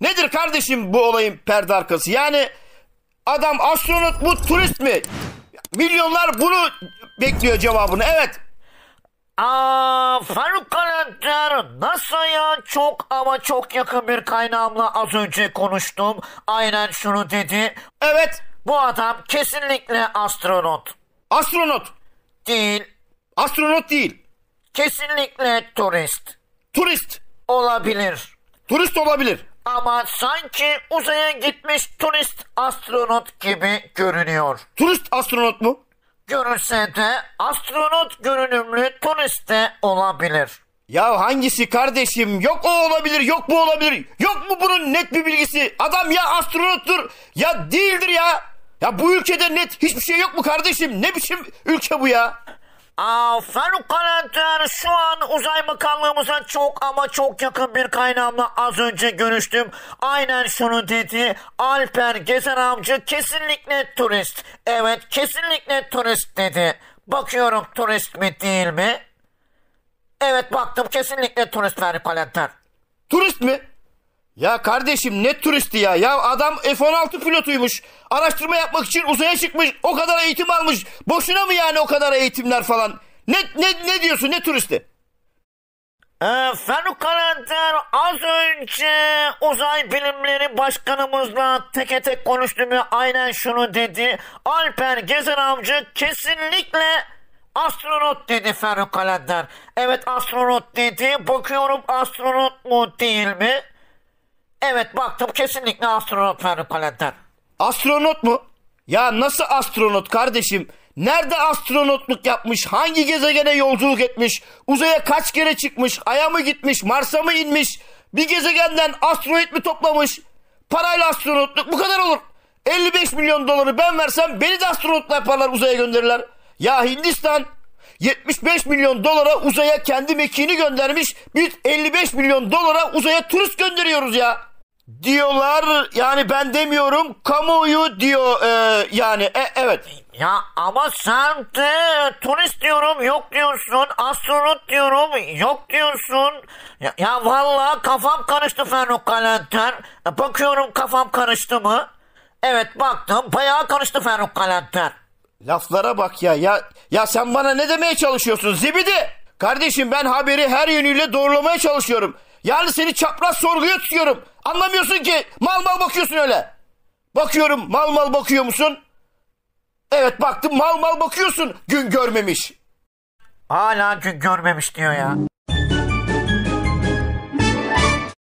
Nedir kardeşim bu olayın perde arkası? Yani adam astronot mu turist mi? Milyonlar bunu bekliyor cevabını. Evet. Aa, farikalentler ya çok ama çok yakın bir kaynağımla az önce konuştum. Aynen şunu dedi. Evet. Bu adam kesinlikle astronot. Astronot. Değil. Astronot değil. Kesinlikle turist. Turist. Olabilir. Turist olabilir ama sanki uzaya gitmiş turist astronot gibi görünüyor. Turist astronot mu? Görünse de astronot görünümlü turist de olabilir. Ya hangisi kardeşim? Yok o olabilir, yok bu olabilir. Yok mu bunun net bir bilgisi? Adam ya astronottur ya değildir ya. Ya bu ülkede net hiçbir şey yok mu kardeşim? Ne biçim ülke bu ya? Aa, Faruk Kalender şu an uzay bakanlığımıza çok ama çok yakın bir kaynağımla az önce görüştüm. Aynen şunu dedi. Alper Gezer amca kesinlikle turist. Evet kesinlikle turist dedi. Bakıyorum turist mi değil mi? Evet baktım kesinlikle turist Faruk Kalender. Turist mi? Ya kardeşim ne turisti ya. Ya adam F-16 pilotuymuş. Araştırma yapmak için uzaya çıkmış. O kadar eğitim almış. Boşuna mı yani o kadar eğitimler falan? Ne, ne, ne diyorsun ne turisti? Ee, Fenukalander az önce uzay bilimleri başkanımızla teke tek konuştu ve aynen şunu dedi. Alper Gezer amca kesinlikle astronot dedi Fenukalander. Evet astronot dedi. Bakıyorum astronot mu değil mi? Evet baktım kesinlikle astronot Ferdi Kalender. Astronot mu? Ya nasıl astronot kardeşim? Nerede astronotluk yapmış? Hangi gezegene yolculuk etmiş? Uzaya kaç kere çıkmış? Aya mı gitmiş? Mars'a mı inmiş? Bir gezegenden asteroid mi toplamış? Parayla astronotluk bu kadar olur. 55 milyon doları ben versem beni de astronotla yaparlar uzaya gönderirler. Ya Hindistan 75 milyon dolara uzaya kendi mekiğini göndermiş. Biz 55 milyon dolara uzaya turist gönderiyoruz ya diyorlar yani ben demiyorum kamuoyu diyor e, yani e, evet. Ya ama sen de turist diyorum yok diyorsun astronot diyorum yok diyorsun. Ya, ya valla kafam karıştı Ferruh Kalenter. E, bakıyorum kafam karıştı mı? Evet baktım bayağı karıştı Ferruh Kalenter. Laflara bak ya ya ya sen bana ne demeye çalışıyorsun zibidi? Kardeşim ben haberi her yönüyle doğrulamaya çalışıyorum. Yani seni çapraz sorguya tutuyorum. Anlamıyorsun ki mal mal bakıyorsun öyle. Bakıyorum mal mal bakıyor musun? Evet baktım mal mal bakıyorsun gün görmemiş. Hala gün görmemiş diyor ya.